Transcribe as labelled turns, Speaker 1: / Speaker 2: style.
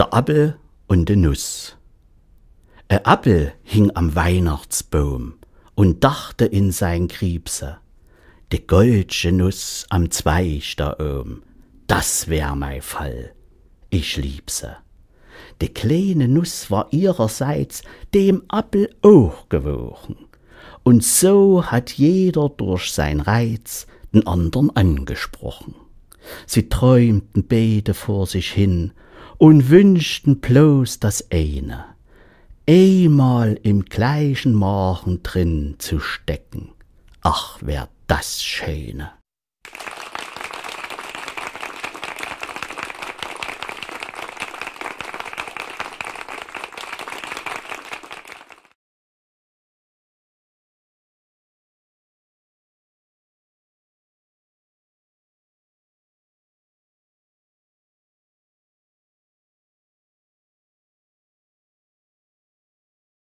Speaker 1: Der Appel und de Nuss. E Appel hing am Weihnachtsbaum und dachte in sein Griebse. De goldsche Nuss am Zweig da oben, das wär mei Fall. Ich liebse. De kleine Nuss war ihrerseits dem Appel auch gewogen. Und so hat jeder durch sein Reiz den andern angesprochen. Sie träumten beide vor sich hin und wünschten bloß das eine, einmal im gleichen Morgen drin zu stecken. Ach, wär das schöne!